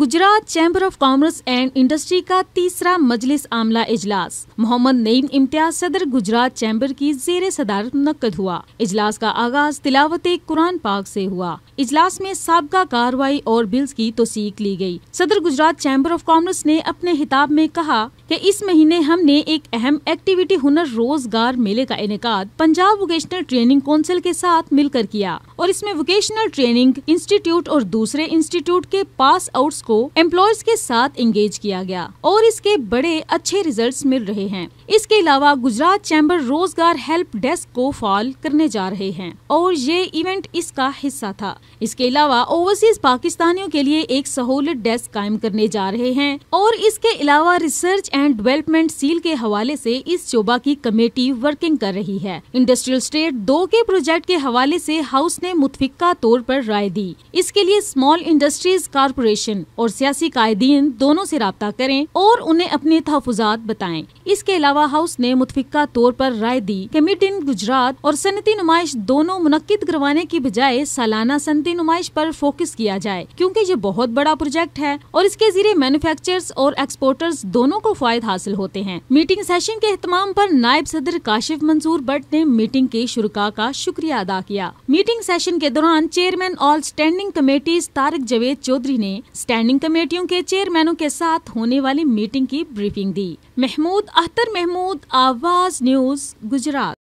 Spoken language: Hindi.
Gujarat chamber of commerce and industry का तीसरा मजलिस आमला इजलास मोहम्मद नईम इम्तियाज सदर गुजरात चैम्बर की जेर सदारत मुनद हुआ इजलास का आगाज तिलावत कुरान पाक से हुआ इजलास में सबका कार्रवाई और बिल्स की तोसीक ली गई। सदर गुजरात चैम्बर ऑफ कॉमर्स ने अपने हिताब में कहा कि इस महीने हमने एक अहम एक्टिविटी हुनर रोजगार मेले का इनका पंजाब वोकेशनल ट्रेनिंग काउंसिल के साथ मिलकर किया और इसमें वोकेशनल ट्रेनिंग इंस्टीट्यूट और दूसरे इंस्टीट्यूट के पास आउट को एम्प्लॉयज के साथ एंगेज किया गया और इसके बड़े अच्छे रिजल्ट मिल रहे हैं इसके अलावा गुजरात चैम्बर रोजगार हेल्प डेस्क को फॉल करने जा रहे हैं और ये इवेंट इसका हिस्सा था इसके अलावा ओवरसीज पाकिस्तानियों के लिए एक सहूलत डेस्क कायम करने जा रहे हैं और इसके अलावा रिसर्च एंड डेवलपमेंट सील के हवाले से इस शोबा की कमेटी वर्किंग कर रही है इंडस्ट्रियल स्टेट दो के प्रोजेक्ट के हवाले ऐसी हाउस ने मुतफिका तौर आरोप राय दी इसके लिए स्मॉल इंडस्ट्रीज कारपोरेशन और सियासी कायदीन दोनों से रबता करें और उन्हें अपने तहफात बताएं इसके अलावा हाउस ने मुतफिका तौर पर राय दी कि मिड इन गुजरात और सनती नुमाइश दोनों मुनद करवाने की बजाय सालाना सनती नुमाइश पर फोकस किया जाए क्योंकि ये बहुत बड़ा प्रोजेक्ट है और इसके जरिए मैन्युफैक्चरर्स और एक्सपोर्टर्स दोनों को फायदा हासिल होते हैं मीटिंग सेशन के अहतमाम आरोप नायब सदर काशिफ मंसूर भट्ट ने मीटिंग के शुरा का शुक्रिया अदा किया मीटिंग सेशन के दौरान chairman all standing committee Tariq Javed Chaudhry ने स्टैंड स्टैंडिंग कमेटियों के चेयरमैनों के साथ होने वाली मीटिंग की ब्रीफिंग दी महमूद अख्तर महमूद आवाज न्यूज गुजरात